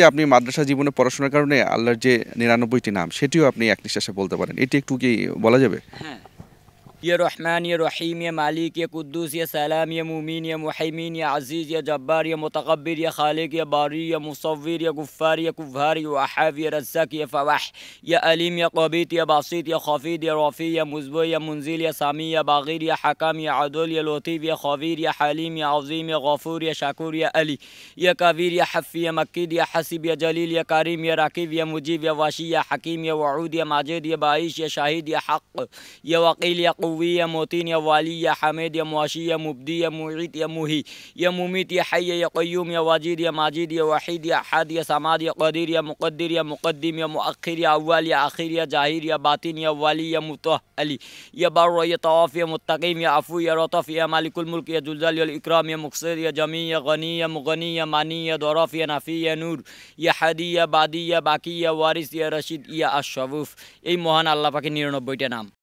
যে আপনি মাদ্রাসা জীবনে পড়াশোনার কারণে আল্লাহর যে নিরানব্বইটি নাম সেটিও আপনি এক নিঃশ্বাসে বলতে পারেন এটি একটু কি বলা যাবে হ্যাঁ يا رحمن يا رحيم يا مالك يا قدوس يا سلام يا مؤمن يا محيمين يا عزيز يا جبار يا متقبر يا خالق يا باري يا مصور يا غفار يا كفار يا وحاف يا رزاق يا فواح يا أليم يا قبيط يا بسيط يا خفيض يا رفيع يا مزبو يا منزل يا سامي يا بغير يا حكام يا عدل يا لطيف يا خبير يا حليم يا عظيم يا غفور يا شكور يا ألي يا كبير يا حفي يا مكيد يا حسيب يا جليل يا كريم يا راكب يا مجيب يا واشي يا حكيم يا وعود يا ماجد يا بائش يا شهيد يا حق يا وقيل يا قوة مقوي يا متين يا والي يا حميد يا مواشي يا مبدي يا معيد يا مهي يا مميت يا حي يا قيوم يا واجد يا ماجد يا وحيد يا احد يا صمد يا قدير يا مقدر يا مقدم يا مؤخر يا اول يا اخر يا جاهر يا باطن يا والي يا متهلي يا بر يا طواف يا متقيم يا عفو يا لطف يا مالك الملك يا ذو الجلال والاكرام يا مقصر يا جميع يا غني يا مغني يا ماني يا ضراف يا نفي يا نور يا حدي يا ইয়া يا ইয়া يا وارث يا رشيد يا الشفوف اي এই الله আল্লাহ 99 টা নাম